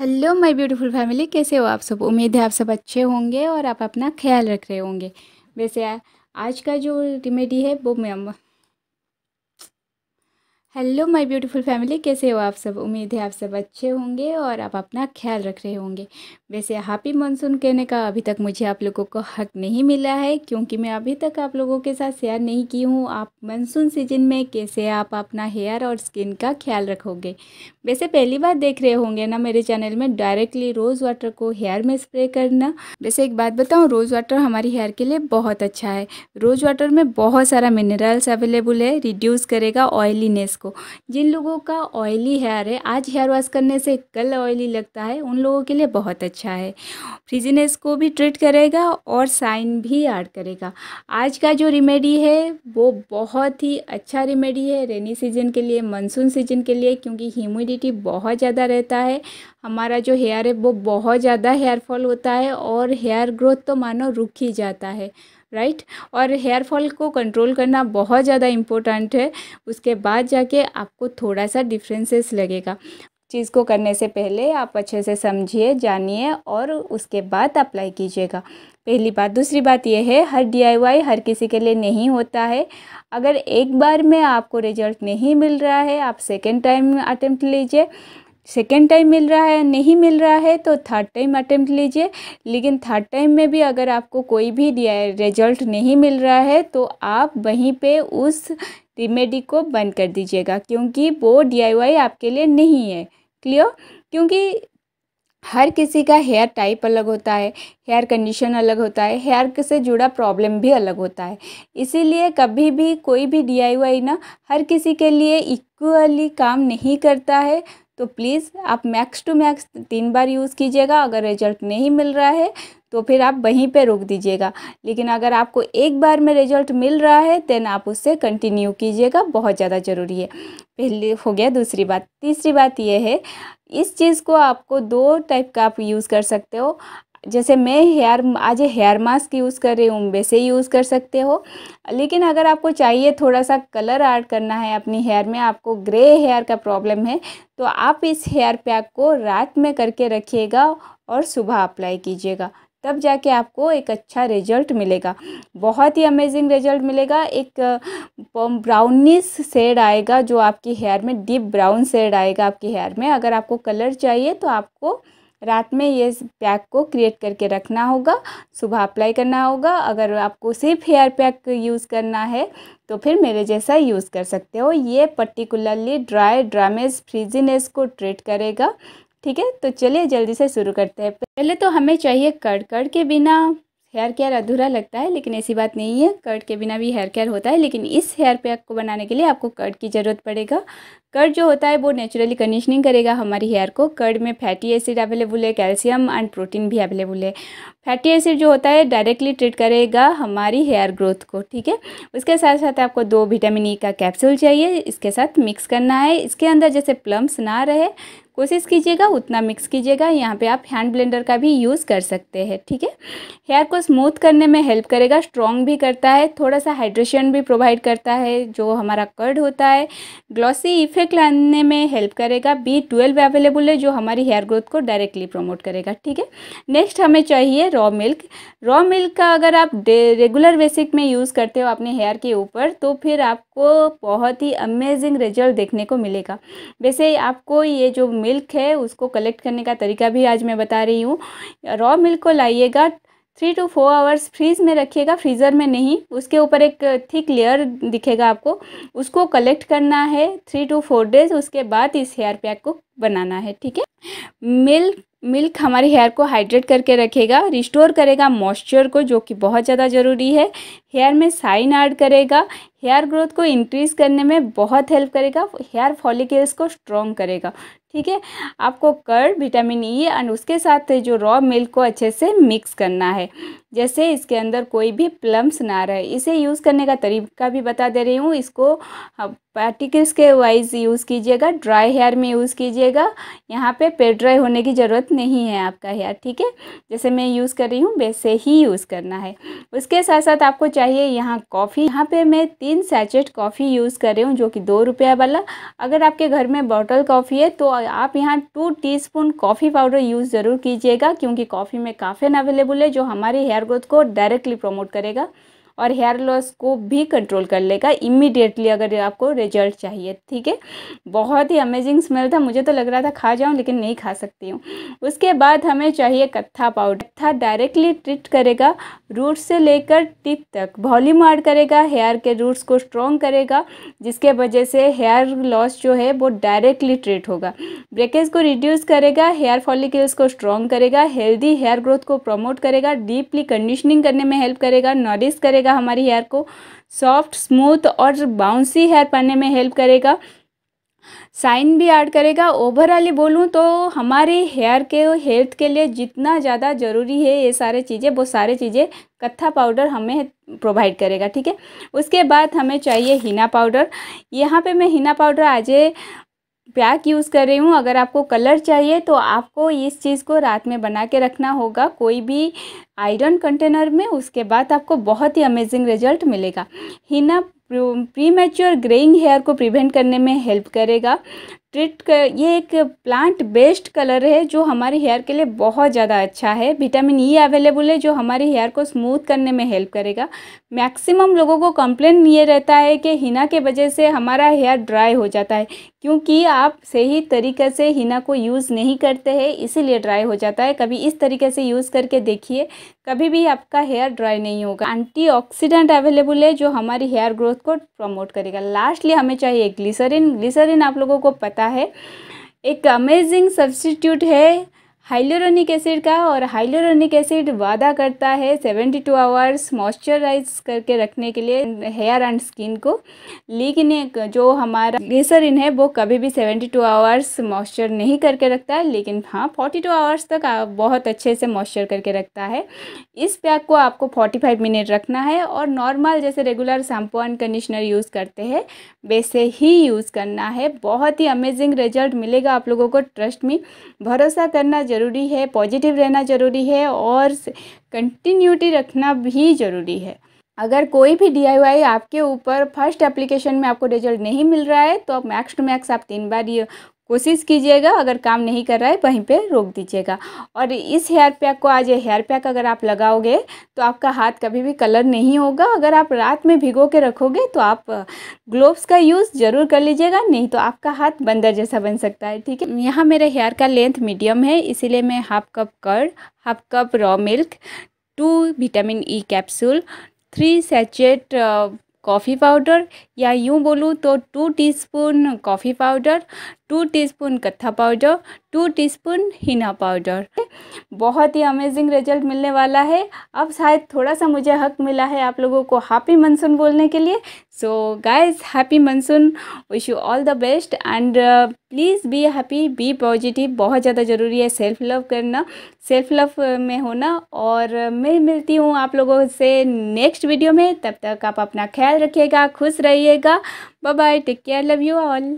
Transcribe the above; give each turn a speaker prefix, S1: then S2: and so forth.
S1: hello my beautiful family कैसे हो आप सब उम्मीद है आप सब अच्छे होंगे और आप अपना ख्याल रख रहे होंगे वैसे आज का जो रेमेडी है वो हेलो माय ब्यूटीफुल फैमिली कैसे हो आप सब उम्मीद है आप सब अच्छे होंगे और आप अपना ख्याल रख रहे होंगे वैसे हैप्पी मानसून कहने का अभी तक मुझे आप लोगों को हक नहीं मिला है क्योंकि मैं अभी तक आप लोगों के साथ शेयर नहीं की हूँ आप मानसून सीजन में कैसे आप अपना हेयर और स्किन का ख्याल रखोगे वैसे पहली बार देख रहे होंगे ना मेरे चैनल में डायरेक्टली रोज़ वाटर को हेयर में स्प्रे करना वैसे एक बात बताऊँ रोज़ वाटर हमारे हेयर के लिए बहुत अच्छा है रोज़ वाटर में बहुत सारा मिनरल्स अवेलेबल है रिड्यूज़ करेगा ऑयलीनेस को को जिन लोगों का ऑयली हेयर है आज हेयर वॉश करने से कल ऑयली लगता है उन लोगों के लिए बहुत अच्छा है फ्रिजनेस को भी ट्रीट करेगा और साइन भी ऐड करेगा आज का जो रेमेडी है वो बहुत ही अच्छा रेमेडी है रेनी सीजन के लिए मानसून सीजन के लिए क्योंकि ह्यूमिडिटी बहुत ज़्यादा रहता है हमारा जो हेयर है वो बहुत ज़्यादा हेयर फॉल होता है और हेयर ग्रोथ तो मानो रुक ही जाता है राइट और हेयर फॉल को कंट्रोल करना बहुत ज़्यादा इम्पोर्टेंट है उसके बाद जाके आपको थोड़ा सा डिफ्रेंसेस लगेगा चीज़ को करने से पहले आप अच्छे से समझिए जानिए और उसके बाद अप्लाई कीजिएगा पहली बात दूसरी बात यह है हर डीआईवाई हर किसी के लिए नहीं होता है अगर एक बार में आपको रिजल्ट नहीं मिल रहा है आप सेकेंड टाइम अटैम्प्ट लीजिए सेकेंड टाइम मिल रहा है नहीं मिल रहा है तो थर्ड टाइम अटैम्प्ट लीजिए लेकिन थर्ड टाइम में भी अगर आपको कोई भी रिजल्ट नहीं मिल रहा है तो आप वहीं पे उस रेमेडी को बंद कर दीजिएगा क्योंकि वो डीआईवाई आपके लिए नहीं है क्लियर क्योंकि हर किसी का हेयर टाइप अलग होता है हेयर कंडीशन अलग होता है हेयर से जुड़ा प्रॉब्लम भी अलग होता है इसीलिए कभी भी कोई भी डीआईवाई ना हर किसी के लिए इक्वली काम नहीं करता है तो प्लीज़ आप मैक्स टू मैक्स तीन बार यूज़ कीजिएगा अगर रिजल्ट नहीं मिल रहा है तो फिर आप वहीं पे रोक दीजिएगा लेकिन अगर आपको एक बार में रिजल्ट मिल रहा है देन आप उससे कंटिन्यू कीजिएगा बहुत ज़्यादा ज़रूरी है पहले हो गया दूसरी बात तीसरी बात यह है इस चीज़ को आपको दो टाइप का आप यूज़ कर सकते हो जैसे मैं हेयर आज हेयर मास्क यूज़ कर रही हूँ वैसे ही यूज़ कर सकते हो लेकिन अगर आपको चाहिए थोड़ा सा कलर ऐड करना है अपनी हेयर में आपको ग्रे हेयर का प्रॉब्लम है तो आप इस हेयर पैक को रात में करके रखिएगा और सुबह अप्लाई कीजिएगा तब जाके आपको एक अच्छा रिजल्ट मिलेगा बहुत ही अमेजिंग रिजल्ट मिलेगा एक ब्राउनिस शेड आएगा जो आपकी हेयर में डीप ब्राउन शेड आएगा आपकी हेयर में अगर आपको कलर चाहिए तो आपको रात में ये पैक को क्रिएट करके रखना होगा सुबह अप्लाई करना होगा अगर आपको सिर्फ हेयर पैक यूज़ करना है तो फिर मेरे जैसा यूज़ कर सकते हो ये पर्टिकुलरली ड्राई ड्रामेज फ्रीजीनेस को ट्रीट करेगा ठीक है तो चलिए जल्दी से शुरू करते हैं पहले तो हमें चाहिए कड़कड़ के बिना हेयर केयर अधूरा लगता है लेकिन ऐसी बात नहीं है कर्ड के बिना भी हेयर केयर होता है लेकिन इस हेयर पैक को बनाने के लिए आपको कर्ड की ज़रूरत पड़ेगा कर्ड जो होता है वो नेचुरली कंडीशनिंग करेगा हमारी हेयर को कर्ड में फैटी एसिड अवेलेबल है कैल्शियम एंड प्रोटीन भी अवेलेबल है फैटी एसिड जो होता है डायरेक्टली ट्रीट करेगा हमारी हेयर ग्रोथ को ठीक है उसके साथ साथ आपको दो विटामिन ई e का कैप्सूल चाहिए इसके साथ मिक्स करना है इसके अंदर जैसे प्लम्स ना रहे कोशिश कीजिएगा उतना मिक्स कीजिएगा यहाँ पे आप हैंड ब्लेंडर का भी यूज़ कर सकते हैं ठीक है हेयर को स्मूथ करने में हेल्प करेगा स्ट्रॉन्ग भी करता है थोड़ा सा हाइड्रेशन भी प्रोवाइड करता है जो हमारा कर्ड होता है ग्लॉसी इफेक्ट लाने में हेल्प करेगा बी ट्वेल्व अवेलेबल है जो हमारी हेयर ग्रोथ को डायरेक्टली प्रमोट करेगा ठीक है नेक्स्ट हमें चाहिए रॉ मिल्क रॉ मिल्क का अगर आप रेगुलर बेसिक में यूज़ करते हो अपने हेयर के ऊपर तो फिर आपको बहुत ही अमेजिंग रिजल्ट देखने को मिलेगा वैसे आपको ये जो मिल्क है उसको कलेक्ट करने का तरीका भी आज मैं बता रही हूँ रॉ मिल्क को लाइएगा three two four hours fridge में रखिएगा फ्रीज़र में नहीं उसके ऊपर एक थिक लेयर दिखेगा आपको उसको कलेक्ट करना है थ्री टू फोर डेज उसके बाद इस हेयर पैक को बनाना है ठीक है मिल्क मिल्क हमारे हेयर को हाइड्रेट करके रखेगा रिस्टोर करेगा मॉइस्चर को जो कि बहुत ज़्यादा ज़रूरी है हेयर में साइन ऐड करेगा हेयर ग्रोथ को इंक्रीज़ करने में बहुत हेल्प करेगा हेयर फॉलिकल्स को स्ट्रॉन्ग करेगा ठीक है आपको कर विटामिन ई एंड उसके साथ जो रॉ मिल्क को अच्छे से मिक्स करना है जैसे इसके अंदर कोई भी प्लम्स ना रहे इसे यूज़ करने का तरीका भी बता दे रही हूँ इसको हाँ, पार्टिकल्स के वाइज यूज़ कीजिएगा ड्राई हेयर में यूज़ कीजिएगा रखिएगा यहाँ पे पेड ड्राई होने की ज़रूरत नहीं है आपका हेयर ठीक है जैसे मैं यूज़ कर रही हूँ वैसे ही यूज़ करना है उसके साथ साथ आपको चाहिए यहाँ कॉफ़ी यहाँ पे मैं तीन सैचेट कॉफ़ी यूज़ कर रही हूँ जो कि दो रुपया वाला अगर आपके घर में बॉटल कॉफ़ी है तो आप यहाँ two tea coffee powder use ज़रूर कीजिएगा क्योंकि कॉफ़ी में काफ़ी अवेलेबल है जो हमारे हेयर ग्रोथ को डायरेक्टली प्रमोट करेगा और हेयर लॉस को भी कंट्रोल कर लेगा इमीडिएटली अगर आपको रिजल्ट चाहिए ठीक है बहुत ही अमेजिंग स्मेल था मुझे तो लग रहा था खा जाऊँ लेकिन नहीं खा सकती हूँ उसके बाद हमें चाहिए कत्था पाउडर कत्था डायरेक्टली ट्रीट करेगा रूट से लेकर टिप तक वॉल्यूम आर्ड करेगा हेयर के रूट्स को स्ट्रॉन्ग करेगा जिसके वजह से हेयर लॉस जो है वो डायरेक्टली ट्रीट होगा ब्रेकेज को रिड्यूस करेगा हेयर फॉलिकल्स को स्ट्रॉन्ग करेगा हेल्दी हेयर ग्रोथ को प्रमोट करेगा डीपली कंडीशनिंग करने में हेल्प करेगा नॉरिश करेगा करेगा हमारी हेयर को सॉफ्ट स्मूथ और बाउंसी हेयर पाने में हेल्प करेगा साइन भी ऐड करेगा ओवरऑली बोलूँ तो हमारे हेयर के हेल्थ के लिए जितना ज़्यादा ज़रूरी है ये सारे चीज़ें वो सारे चीज़ें कत्था पाउडर हमें प्रोवाइड करेगा ठीक है उसके बाद हमें चाहिए हिना पाउडर यहाँ पे मैं हिना पाउडर आज पैक यूज़ कर रही हूँ अगर आपको कलर चाहिए तो आपको इस चीज़ को रात में बना के रखना होगा कोई भी आयरन कंटेनर में उसके बाद आपको बहुत ही अमेजिंग रिजल्ट मिलेगा henna premature greying hair को प्रिवेंट करने में हेल्प करेगा ट्रीट कर ये एक प्लांट बेस्ड कलर है जो हमारे हेयर के लिए बहुत ज़्यादा अच्छा है विटामिन ई अवेलेबल है जो हमारे हेयर को स्मूथ करने में हेल्प करेगा मैक्सिमम लोगों को कंप्लेन ये रहता है कि हिना के वजह से हमारा हेयर ड्राई हो जाता है क्योंकि आप सही तरीके से हिना को यूज़ नहीं करते हैं इसीलिए ड्राई हो जाता है कभी इस तरीके से यूज़ करके देखिए कभी भी आपका हेयर ड्राई नहीं होगा एंटीऑक्सीडेंट अवेलेबल है जो हमारी हेयर ग्रोथ को प्रमोट करेगा लास्टली हमें चाहिए ग्लिसरिन ग्लिसरिन आप लोगों को पता है एक अमेजिंग सब्सटीट्यूट है हाइलोरोनिक एसिड का और हाइलोरोनिक एसिड वादा करता है 72 टू आवर्स मॉइस्चराइज करके रखने के लिए हेयर एंड स्किन को लेकिन जो हमारा ग्लिसरिन है वो कभी भी 72 टू आवर्स मॉइस्चर नहीं करके रखता है लेकिन हाँ 42 टू आवर्स तक बहुत अच्छे से मॉइस्चर करके रखता है इस पैक को आपको 45 मिनट रखना है और नॉर्मल जैसे regular shampoo and conditioner use करते हैं वैसे ही यूज़ करना है बहुत ही अमेजिंग रिजल्ट मिलेगा आप लोगों को ट्रस्ट में भरोसा करना ज़रूरी है पॉजिटिव रहना ज़रूरी है और कंटिन्यूटी रखना भी ज़रूरी है अगर कोई भी डी आपके ऊपर फर्स्ट एप्लीकेशन में आपको रिजल्ट नहीं मिल रहा है तो आप मैक्स टू मैक्स आप तीन बार कोशिश कीजिएगा अगर काम नहीं कर रहा है वहीं पे रोक दीजिएगा और इस हेयर पैक को आज हेयर पैक अगर आप लगाओगे तो आपका हाथ कभी भी कलर नहीं होगा अगर आप रात में भिगो के रखोगे तो आप ग्लोव्स का यूज़ ज़रूर कर लीजिएगा नहीं तो आपका हाथ बंदर जैसा बन सकता है ठीक है यहाँ मेरे हेयर का लेंथ मीडियम है इसीलिए मैं half cup curd half cup raw milk two vitamin E capsule three sachet coffee powder या यूँ बोलूँ तो two teaspoon coffee powder two teaspoon कत्था powder two teaspoon henna powder बहुत ही अमेजिंग रिजल्ट मिलने वाला है अब शायद थोड़ा सा मुझे हक मिला है आप लोगों को हापी मनसून बोलने के लिए so guys happy monsoon wish you all the best and uh, please be happy be positive बहुत ज़्यादा ज़रूरी है सेल्फ लव करना सेल्फ लव uh, में होना और uh, मैं मिलती हूँ आप लोगों से नेक्स्ट वीडियो में तब तक आप अपना ख्याल रखिएगा खुश रहिएगा bye bye take care love you all